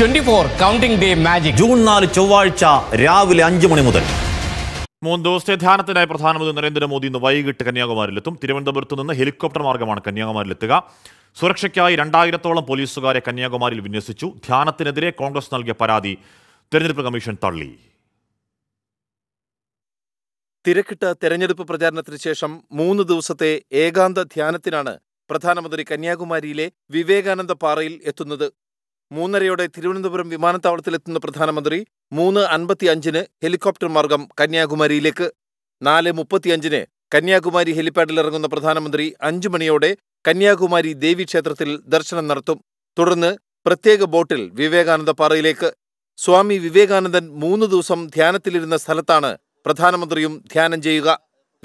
twenty four counting day magic June നാല് ചൊവ്വാഴ്ച രാവിലെ അഞ്ചു മണി മുതൽ മൂന്ന് ദിവസത്തെ ധ്യാനത്തിനായി പ്രധാനമന്ത്രി നരേന്ദ്രമോദി ഇന്ന് വൈകിട്ട് കന്യാകുമാരിയിലെത്തും തിരുവനന്തപുരത്ത് നിന്ന് ഹെലികോപ്റ്റർ മാർഗമാണ് കന്യാകുമാരിയിലെത്തുക സുരക്ഷയ്ക്കായി രണ്ടായിരത്തോളം പോലീസുകാരെ കന്യാകുമാരിയിൽ വിന്യസിച്ചു ധ്യാനത്തിനെതിരെ കോൺഗ്രസ് നൽകിയ പരാതി തെരഞ്ഞെടുപ്പ് കമ്മീഷൻ തള്ളി തിരക്കിട്ട തെരഞ്ഞെടുപ്പ് പ്രചാരണത്തിന് ശേഷം മൂന്ന് ദിവസത്തെ ഏകാന്ത ധ്യാനത്തിനാണ് പ്രധാനമന്ത്രി കന്യാകുമാരിയിലെ വിവേകാനന്ദ പാറയിൽ എത്തുന്നത് മൂന്നരയോടെ തിരുവനന്തപുരം വിമാനത്താവളത്തിലെത്തുന്ന പ്രധാനമന്ത്രി മൂന്ന് അൻപത്തി അഞ്ചിന് ഹെലികോപ്റ്റർ മാർഗം കന്യാകുമാരിയിലേക്ക് നാല് മുപ്പത്തിയഞ്ചിന് കന്യാകുമാരി ഹെലിപ്പാഡിൽ ഇറങ്ങുന്ന പ്രധാനമന്ത്രി അഞ്ചു മണിയോടെ കന്യാകുമാരി ക്ഷേത്രത്തിൽ ദർശനം നടത്തും തുടർന്ന് പ്രത്യേക ബോട്ടിൽ വിവേകാനന്ദ പാറയിലേക്ക് സ്വാമി വിവേകാനന്ദൻ മൂന്ന് ദിവസം ധ്യാനത്തിലിരുന്ന സ്ഥലത്താണ് പ്രധാനമന്ത്രിയും ധ്യാനം ചെയ്യുക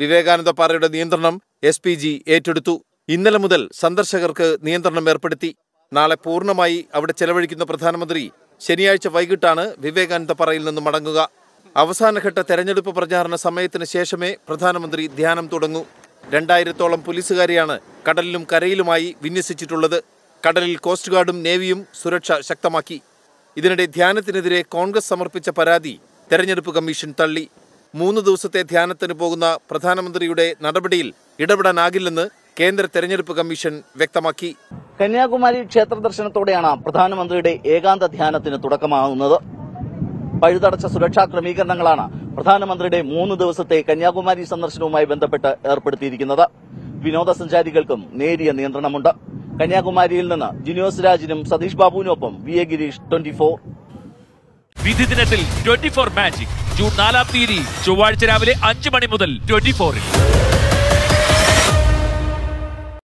വിവേകാനന്ദ പാറയുടെ നിയന്ത്രണം എസ് ഏറ്റെടുത്തു ഇന്നലെ മുതൽ സന്ദർശകർക്ക് നിയന്ത്രണം ഏർപ്പെടുത്തി നാളെ പൂർണ്ണമായി അവിടെ ചെലവഴിക്കുന്ന പ്രധാനമന്ത്രി ശനിയാഴ്ച വൈകിട്ടാണ് വിവേകാനന്ദ പറയിൽ നിന്ന് മടങ്ങുക അവസാനഘട്ട തെരഞ്ഞെടുപ്പ് പ്രചാരണ സമയത്തിന് ശേഷമേ പ്രധാനമന്ത്രി ധ്യാനം തുടങ്ങൂ രണ്ടായിരത്തോളം പോലീസുകാരെയാണ് കടലിലും കരയിലുമായി വിന്യസിച്ചിട്ടുള്ളത് കടലിൽ കോസ്റ്റ് ഗാർഡും നേവിയും സുരക്ഷ ശക്തമാക്കി ഇതിനിടെ ധ്യാനത്തിനെതിരെ കോൺഗ്രസ് സമർപ്പിച്ച പരാതി തെരഞ്ഞെടുപ്പ് കമ്മീഷൻ തള്ളി മൂന്ന് ദിവസത്തെ ധ്യാനത്തിന് പോകുന്ന പ്രധാനമന്ത്രിയുടെ നടപടിയിൽ ഇടപെടാനാകില്ലെന്ന് കേന്ദ്ര തെരഞ്ഞെടുപ്പ് കമ്മീഷൻ വ്യക്തമാക്കി കന്യാകുമാരി ക്ഷേത്ര ദർശനത്തോടെയാണ് പ്രധാനമന്ത്രിയുടെ ഏകാന്ത ധ്യാനത്തിന് തുടക്കമാകുന്നത് പഴുതടച്ച സുരക്ഷാ ക്രമീകരണങ്ങളാണ് പ്രധാനമന്ത്രിയുടെ മൂന്ന് ദിവസത്തെ കന്യാകുമാരി സന്ദർശനവുമായി ബന്ധപ്പെട്ട് ഏർപ്പെടുത്തിയിരിക്കുന്നത് വിനോദസഞ്ചാരികൾക്കും നേരിയ നിയന്ത്രണമുണ്ട് കന്യാകുമാരിയിൽ നിന്ന് ജിനിയോസ് രാജിനും സതീഷ് ബാബുവിനൊപ്പം V A Girish twenty four വിധി ദിനത്തിൽ ട്വന്റി ഫോർ മാജിക് ജൂൺ നാലാം തീയതി ചൊവ്വാഴ്ച രാവിലെ അഞ്ച് മണി മുതൽ ട്വന്റി ഫോറിൽ